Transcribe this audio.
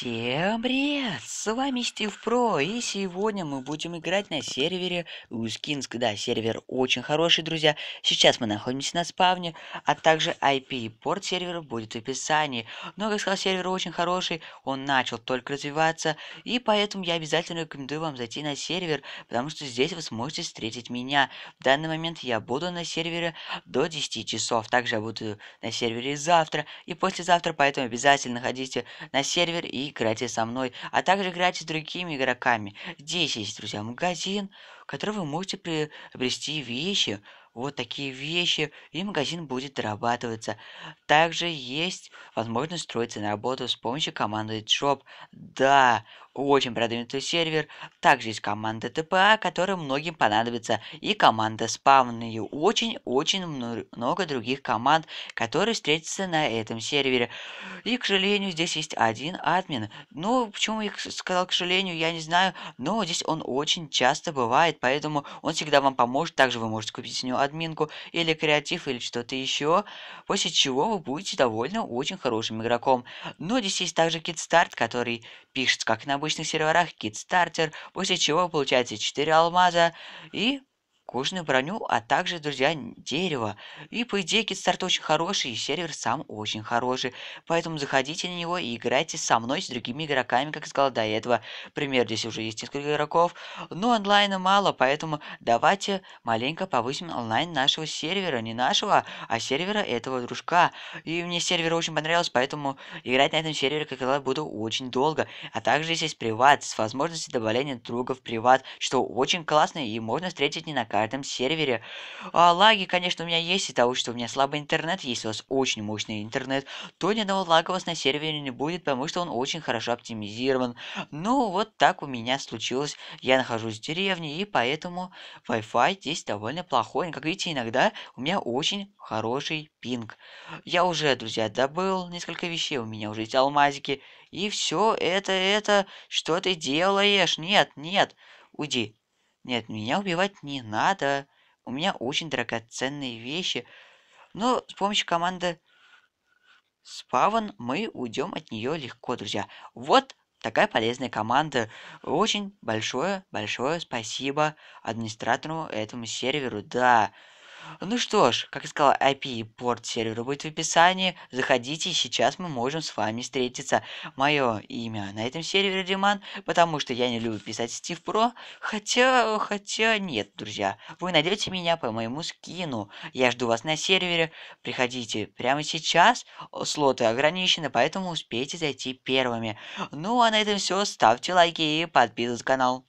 Всем привет! С вами Стив Про, и сегодня мы будем играть на сервере Uskins. Да, сервер очень хороший, друзья. Сейчас мы находимся на спавне, а также IP и порт сервера будет в описании. Но, ну, как сказал, сервер очень хороший, он начал только развиваться, и поэтому я обязательно рекомендую вам зайти на сервер, потому что здесь вы сможете встретить меня. В данный момент я буду на сервере до 10 часов, также я буду на сервере завтра и послезавтра, поэтому обязательно ходите на сервер и и играйте со мной, а также играйте с другими игроками. Здесь есть, друзья, магазин, в который вы можете приобрести вещи, вот такие вещи, и магазин будет дорабатываться. Также есть возможность строиться на работу с помощью команды Job. Да, очень продвинутый сервер. Также есть команда ТПА, которая многим понадобится, и команда спавн, и очень-очень много других команд, которые встретятся на этом сервере. И, к сожалению, здесь есть один админ. Ну, почему я сказал, к сожалению, я не знаю, но здесь он очень часто бывает, поэтому он всегда вам поможет. Также вы можете купить с него админку или креатив или что-то еще, после чего вы будете довольно очень хорошим игроком. Но здесь есть также китстарт, который пишется как на обычных серверах, китстартер, после чего вы получаете 4 алмаза и кожную броню, а также, друзья, дерево. И по идее Kickstart очень хороший, и сервер сам очень хороший. Поэтому заходите на него и играйте со мной, с другими игроками, как я сказал до этого. Пример здесь уже есть несколько игроков, но онлайна мало, поэтому давайте маленько повысим онлайн нашего сервера. Не нашего, а сервера этого дружка. И мне сервер очень понравился, поэтому играть на этом сервере, как я буду очень долго. А также здесь есть приват с возможностью добавления друга в приват, что очень классно и можно встретить не на каждом сервере. А лаги, конечно, у меня есть из-за того, что у меня слабый интернет. Если у вас очень мощный интернет, то ни одного лага у вас на сервере не будет, потому что он очень хорошо оптимизирован. Ну, вот так у меня случилось. Я нахожусь в деревне, и поэтому Wi-Fi здесь довольно плохой. Как видите, иногда у меня очень хороший пинг. Я уже, друзья, добыл несколько вещей. У меня уже есть алмазики. И все это, это, что ты делаешь? Нет, нет, уйди. Нет, меня убивать не надо. У меня очень драгоценные вещи. Но с помощью команды спавн мы уйдем от нее легко, друзья. Вот такая полезная команда. Очень большое-большое спасибо администратору этому серверу. Да, ну что ж, как я сказал, IP порт сервера будет в описании. Заходите, сейчас мы можем с вами встретиться. Мое имя на этом сервере Диман, потому что я не люблю писать Стив Про. Хотя, хотя нет, друзья. Вы найдете меня по моему скину. Я жду вас на сервере. Приходите прямо сейчас. Слоты ограничены, поэтому успейте зайти первыми. Ну а на этом все. Ставьте лайки и подписывайтесь на канал.